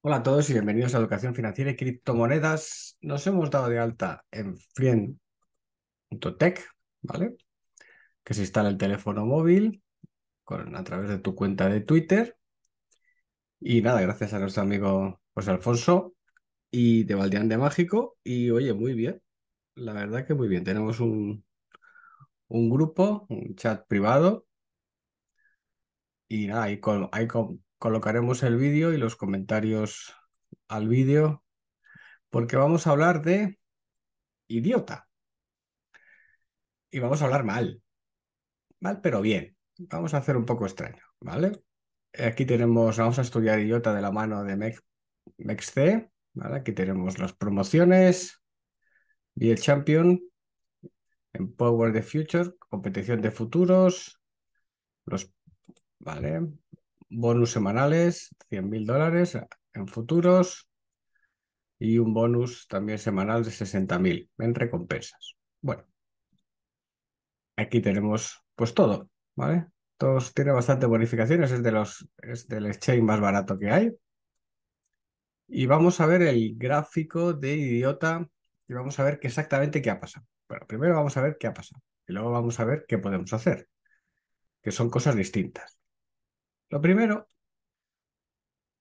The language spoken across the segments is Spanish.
Hola a todos y bienvenidos a Educación Financiera y Criptomonedas. Nos hemos dado de alta en Friend.tech ¿vale? Que se instala el teléfono móvil con, a través de tu cuenta de Twitter. Y nada, gracias a nuestro amigo José Alfonso y de Valdeán de Mágico. Y oye, muy bien. La verdad que muy bien. Tenemos un, grupo, un chat privado. Y nada, Hay con, ahí con, colocaremos el vídeo y los comentarios al vídeo, porque vamos a hablar de idiota. Y vamos a hablar mal. Mal, pero bien. Vamos a hacer un poco extraño, ¿vale? Aquí tenemos, vamos a estudiar idiota de la mano de MEXC. ¿vale? Aquí tenemos las promociones, y el Champion, Empower the Future, competición de futuros, los, ¿vale? bonus semanales, 100.000 mil dólares en futuros y un bonus también semanal de 60.000 mil en recompensas. Bueno, aquí tenemos pues todo, ¿vale? Todos tiene bastante bonificaciones, es, de los, es del exchange más barato que hay. Y vamos a ver el gráfico de idiota y vamos a ver qué exactamente qué ha pasado. Bueno, primero vamos a ver qué ha pasado y luego vamos a ver qué podemos hacer, que son cosas distintas. Lo primero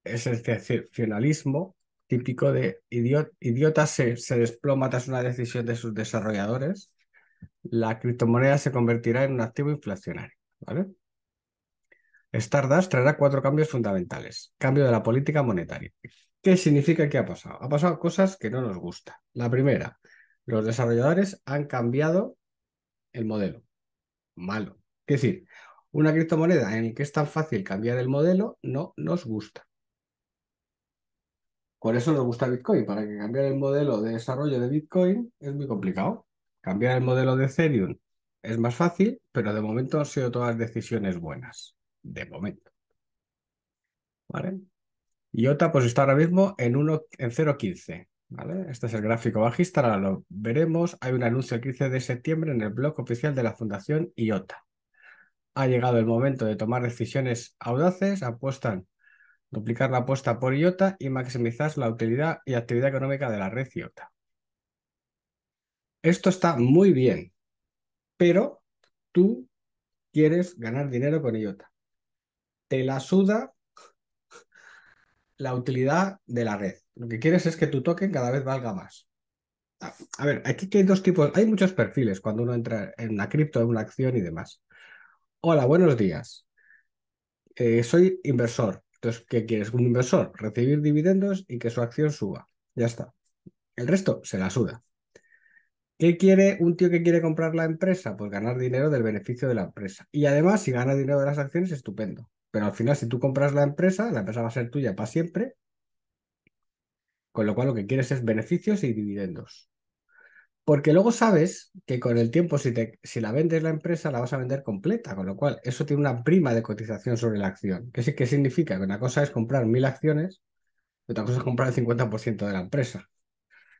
es el excepcionalismo típico de idiota, se, desploma tras una decisión de sus desarrolladores. La criptomoneda se convertirá en un activo inflacionario. ¿vale? Stardust traerá cuatro cambios fundamentales. Cambio de la política monetaria. ¿Qué significa que ha pasado? Ha pasado cosas que no nos gustan. La primera, los desarrolladores han cambiado el modelo. Malo. Es decir, una criptomoneda en la que es tan fácil cambiar el modelo no nos gusta. Por eso nos gusta Bitcoin, para que cambiar el modelo de desarrollo de Bitcoin es muy complicado. Cambiar el modelo de Ethereum es más fácil, pero de momento han sido todas decisiones buenas. De momento. IOTA pues está ahora mismo en, en 0.15. ¿Vale? Este es el gráfico bajista, ahora lo veremos. Hay un anuncio el 15 de septiembre en el blog oficial de la Fundación IOTA ha llegado el momento de tomar decisiones audaces, apuestan duplicar la apuesta por IOTA y maximizar la utilidad y actividad económica de la red IOTA. Esto está muy bien, pero tú quieres ganar dinero con IOTA. Te la suda la utilidad de la red. Lo que quieres es que tu token cada vez valga más. A ver, aquí hay dos tipos, hay muchos perfiles cuando uno entra en la cripto, en una acción y demás. Hola, buenos días. Eh, soy inversor. Entonces, ¿qué quieres? Un inversor, recibir dividendos y que su acción suba. Ya está. El resto se la suda. ¿Qué quiere un tío que quiere comprar la empresa? Pues ganar dinero del beneficio de la empresa. Y además, si gana dinero de las acciones, estupendo. Pero al final, si tú compras la empresa, la empresa va a ser tuya para siempre. Con lo cual, lo que quieres es beneficios y dividendos. Porque luego sabes que con el tiempo, si, te, si la vendes la empresa, la vas a vender completa, con lo cual eso tiene una prima de cotización sobre la acción. ¿Qué, significa? Que una cosa es comprar mil acciones y otra cosa es comprar el 50% de la empresa.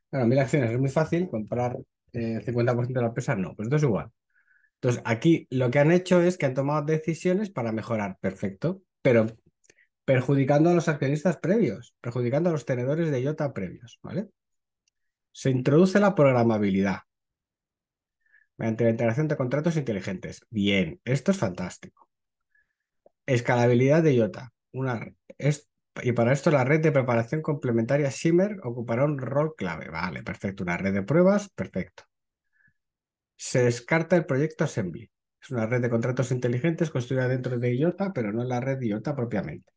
Claro, mil acciones es muy fácil, comprar el eh, 50% de la empresa no, pues esto es igual. Entonces, aquí lo que han hecho es que han tomado decisiones para mejorar, perfecto, pero perjudicando a los accionistas previos, perjudicando a los tenedores de IOTA previos, ¿vale? se introduce la programabilidad mediante la integración de contratos inteligentes. Bien, esto es fantástico. Escalabilidad de IOTA. Una, y para esto la red de preparación complementaria Shimmer ocupará un rol clave. Vale, perfecto. Una red de pruebas, perfecto. Se descarta el proyecto Assembly. Es una red de contratos inteligentes construida dentro de IOTA, pero no en la red IOTA propiamente.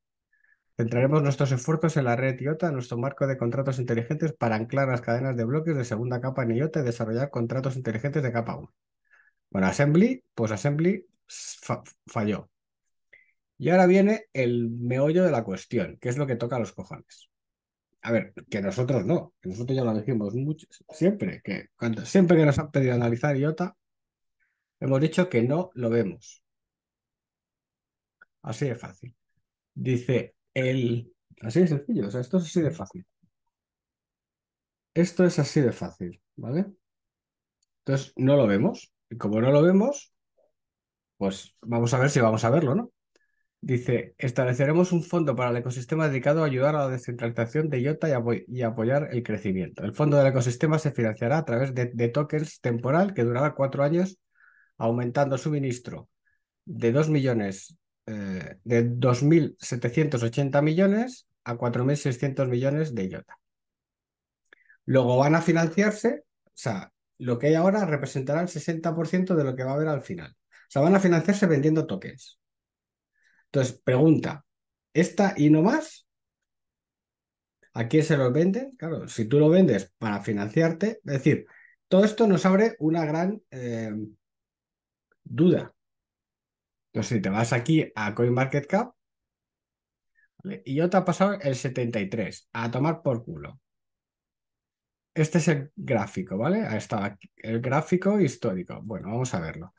Centraremos nuestros esfuerzos en la red IOTA, nuestro marco de contratos inteligentes para anclar las cadenas de bloques de segunda capa en IOTA y desarrollar contratos inteligentes de capa 1. Bueno, Assembly, pues Assembly falló. Y ahora viene el meollo de la cuestión, que es lo que toca a los cojones. A ver, que nosotros no, que nosotros ya lo dijimos siempre, que siempre que nos han pedido analizar IOTA, hemos dicho que no lo vemos. Así de fácil. Dice, el... Así de sencillo, o sea, esto es así de fácil. Esto es así de fácil, ¿vale? Entonces, no lo vemos. Y como no lo vemos, pues vamos a ver si vamos a verlo, ¿no? Dice, estableceremos un fondo para el ecosistema dedicado a ayudar a la descentralización de IOTA y, apoyar el crecimiento. El fondo del ecosistema se financiará a través de, de tokens temporal que durará cuatro años, aumentando suministro de 2 millones eh, de 2.780 millones a 4.600 millones de IOTA. Luego van a financiarse, o sea, lo que hay ahora representará el 60% de lo que va a haber al final. O sea, van a financiarse vendiendo tokens. Entonces, pregunta, ¿esta y no más? ¿A quién se los venden? Claro, si tú lo vendes para financiarte, es decir, todo esto nos abre una gran eh, duda. Entonces, pues si te vas aquí a CoinMarketCap, ¿vale? y yo te ha pasado el 73, a tomar por culo. Este es el gráfico, ¿vale? Ahí está el gráfico histórico. Bueno, vamos a verlo.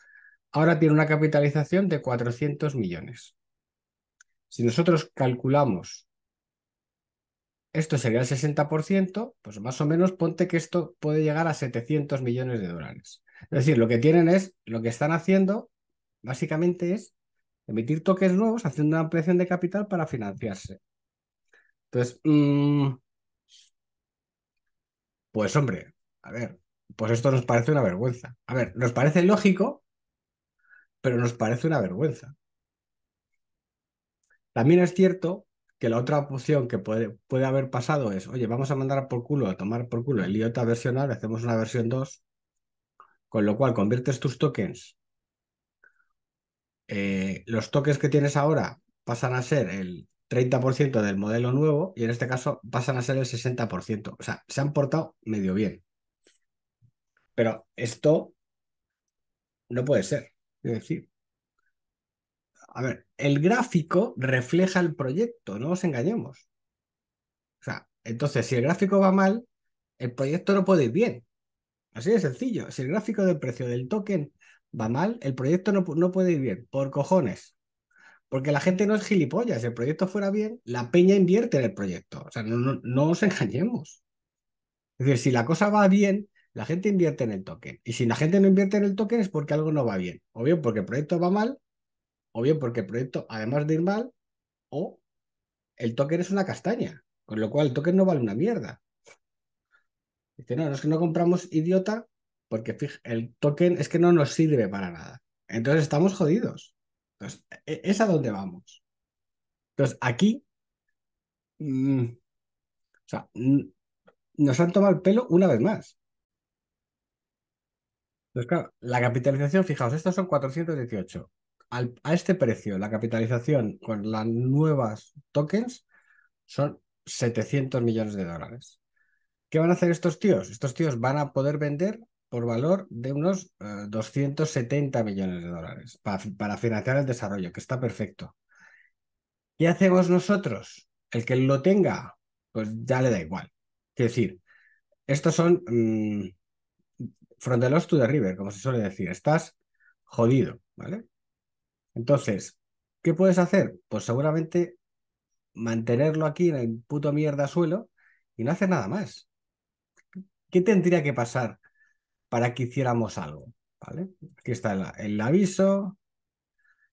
Ahora tiene una capitalización de 400 millones. Si nosotros calculamos esto sería el 60%, pues más o menos ponte que esto puede llegar a 700 millones de dólares. Es decir, lo que tienen es, lo que están haciendo Básicamente es emitir toques nuevos haciendo una ampliación de capital para financiarse. Entonces, mm, pues hombre, a ver, pues esto nos parece una vergüenza. A ver, nos parece lógico, pero nos parece una vergüenza. También es cierto que la otra opción que puede, puede haber pasado es, oye, vamos a mandar por culo, a tomar por culo el IOTA versional, hacemos una versión 2, con lo cual conviertes tus tokens eh, los toques que tienes ahora pasan a ser el 30% del modelo nuevo y en este caso pasan a ser el 60%. O sea, se han portado medio bien. Pero esto no puede ser. Es decir, a ver, el gráfico refleja el proyecto, no os engañemos. O sea, entonces, si el gráfico va mal, el proyecto no puede ir bien. Así de sencillo. Si el gráfico del precio del token va mal, el proyecto no, no puede ir bien, por cojones. Porque la gente no es gilipollas. Si el proyecto fuera bien, la peña invierte en el proyecto. O sea, no, no, engañemos. Es decir, si la cosa va bien, la gente invierte en el token. Y si la gente no invierte en el token es porque algo no va bien. O bien porque el proyecto va mal, o bien porque el proyecto, además de ir mal, o el token es una castaña. Con lo cual, el token no vale una mierda. Dice, no, no es que no compramos idiota porque el token es que no nos sirve para nada. Entonces estamos jodidos. Entonces, e, es a dónde vamos. Entonces, aquí, mm, o sea, nos han tomado el pelo una vez más. Entonces, claro, la capitalización, fijaos, estos son 418. a este precio, la capitalización con las nuevas tokens son 700 millones de dólares. ¿Qué van a hacer estos tíos? Estos tíos van a poder vender por valor de unos 270 eh, millones de dólares para, financiar el desarrollo, que está perfecto. ¿Qué hacemos nosotros? El que lo tenga, pues ya le da igual. ...es decir, estos son mmm, from to the river, como se suele decir. Estás jodido, ¿vale? Entonces, ¿qué puedes hacer? Pues seguramente mantenerlo aquí en el puto mierda suelo y no hacer nada más. ¿Qué tendría que pasar para que hiciéramos algo. ¿vale? Aquí está el, aviso,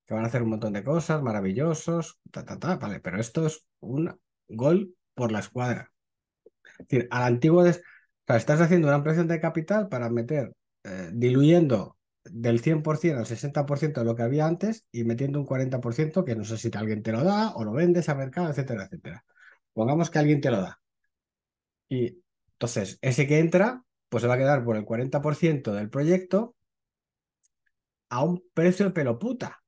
que van a hacer un montón de cosas, maravillosos, ta, ta, ta, vale, pero esto es un gol por la escuadra. Es decir, al antiguo... estás haciendo una ampliación de capital para meter, eh, diluyendo del 100% al 60% de lo que había antes y metiendo un 40% que no sé si alguien te lo da o lo vendes a mercado, etcétera, etcétera. Pongamos que alguien te lo da. Y entonces, ese que entra pues se va a quedar por el 40% del proyecto a un precio de puta.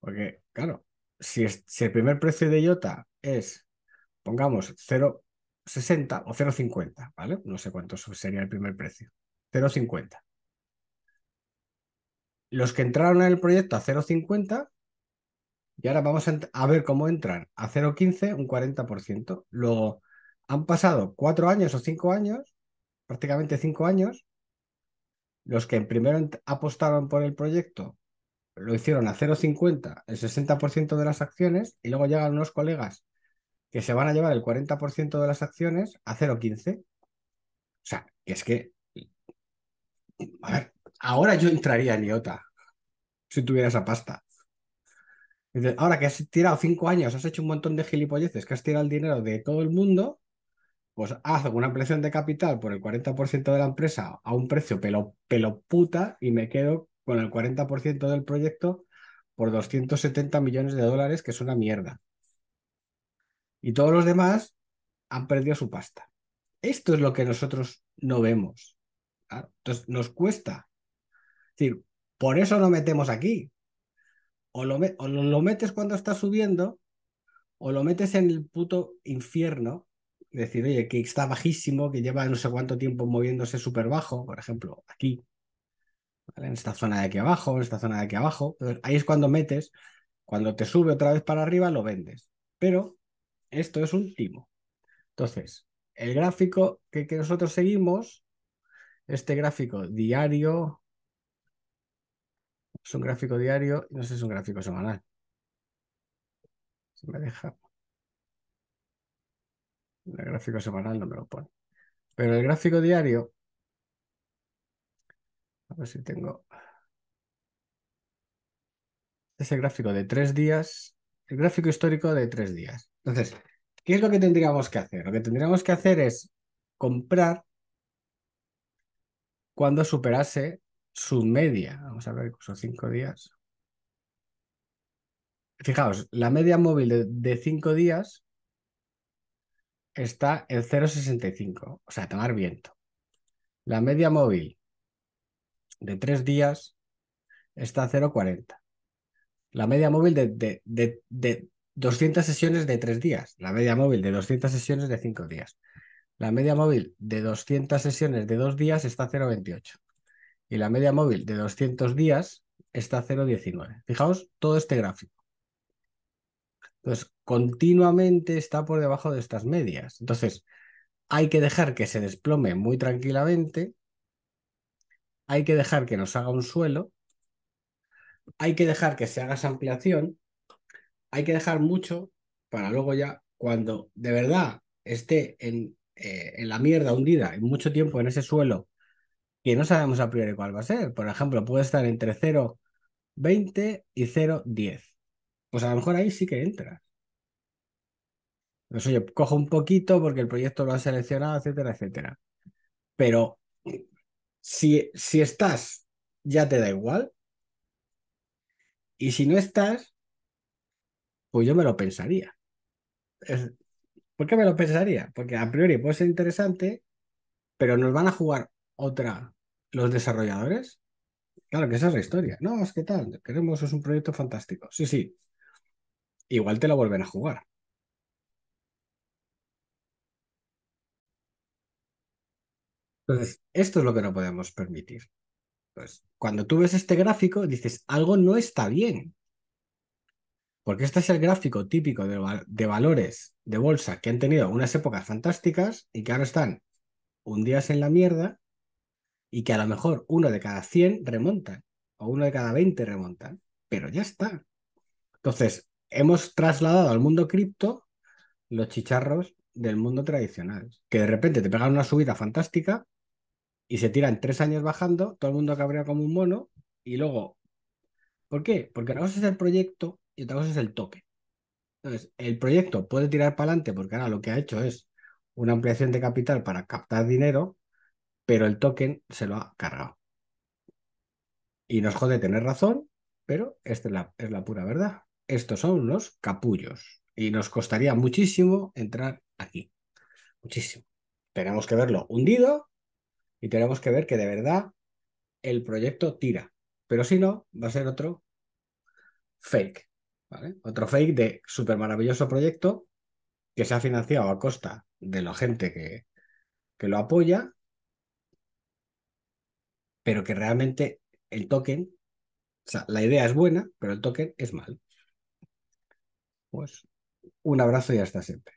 Porque, claro, si, el primer precio de IOTA es, pongamos, 0,60 o 0,50, ¿vale? No sé cuánto sería el primer precio. 0,50. Los que entraron en el proyecto a 0,50 y ahora vamos a, a, ver cómo entran a 0,15, un 40%. Luego han pasado cuatro años o cinco años, prácticamente cinco años, los que primero apostaron por el proyecto lo hicieron a 0,50 el 60% de las acciones y luego llegan unos colegas que se van a llevar el 40% de las acciones a 0,15. O sea, que es que... A ver, ahora yo entraría en IOTA si tuviera esa pasta. Ahora que has tirado cinco años, has hecho un montón de gilipolleces, que has tirado el dinero de todo el mundo, pues haz una ampliación de capital por el 40% de la empresa a un precio pelo, pelo puta y me quedo con el 40% del proyecto por 270 millones de dólares, que es una mierda. Y todos los demás han perdido su pasta. Esto es lo que nosotros no vemos. ¿ah? Entonces, nos cuesta. Es decir, por eso no metemos aquí. O lo, o lo metes cuando está subiendo, o lo metes en el puto infierno decir, oye, que está bajísimo, que lleva no sé cuánto tiempo moviéndose súper bajo, por ejemplo, aquí, en esta zona de aquí abajo, en esta zona de aquí abajo. ahí es cuando metes, cuando te sube otra vez para arriba, lo vendes. Pero esto es un timo. Entonces, el gráfico que, que nosotros seguimos, este gráfico diario, es un gráfico diario, no sé si es un gráfico semanal. Si me deja. El gráfico semanal no me lo pone. Pero el gráfico diario, a ver si tengo... Ese gráfico de tres días, el gráfico histórico de tres días. Entonces, ¿qué es lo que tendríamos que hacer? Lo que tendríamos que hacer es comprar cuando superase su media. Vamos a ver, son cinco días. Fijaos, la media móvil de, de cinco días está en 0,65, o sea, tomar viento. La media móvil de tres días está 0,40. La media móvil de, de 200 sesiones de tres días. La media móvil de 200 sesiones de cinco días. La media móvil de 200 sesiones de dos días está a 0,28. Y la media móvil de 200 días está a 0,19. Fijaos todo este gráfico pues continuamente está por debajo de estas medias. Entonces, hay que dejar que se desplome muy tranquilamente, hay que dejar que nos haga un suelo, hay que dejar que se haga esa ampliación, hay que dejar mucho para luego ya, cuando de verdad esté en, eh, en la mierda hundida y mucho tiempo en ese suelo, que no sabemos a priori cuál va a ser. Por ejemplo, puede estar entre 0,20 y 0,10 pues a lo mejor ahí sí que entras. Pues yo cojo un poquito porque el proyecto lo ha seleccionado, etcétera, etcétera. Pero si, si estás, ya te da igual. Y si no estás, pues yo me lo pensaría. ¿Por qué me lo pensaría? Porque a priori puede ser interesante, pero nos van a jugar otra los desarrolladores. Claro que esa es la historia. No, es que tal, queremos, es un proyecto fantástico. Sí, sí, igual te la vuelven a jugar. Entonces, esto es lo que no podemos permitir. cuando tú ves este gráfico, dices, algo no está bien. Porque este es el gráfico típico de, valores de bolsa que han tenido unas épocas fantásticas y que ahora están hundidas en la mierda y que a lo mejor uno de cada 100 remontan o uno de cada 20 remontan, pero ya está. Entonces, hemos trasladado al mundo cripto los chicharros del mundo tradicional, que de repente te pegan una subida fantástica y se tiran tres años bajando, todo el mundo cabrea como un mono y luego, ¿por qué? Porque una cosa es el proyecto y otra cosa es el toque. Entonces, el proyecto puede tirar para adelante porque ahora lo que ha hecho es una ampliación de capital para captar dinero, pero el token se lo ha cargado. Y nos jode tener razón, pero esta es la pura verdad. Estos son los capullos y nos costaría muchísimo entrar aquí. Muchísimo. Tenemos que verlo hundido y tenemos que ver que de verdad el proyecto tira. Pero si no, va a ser otro fake. Otro fake de súper maravilloso proyecto que se ha financiado a costa de la gente que, que lo apoya, pero que realmente el token, o sea, la idea es buena, pero el token es mal. Pues un abrazo y hasta siempre.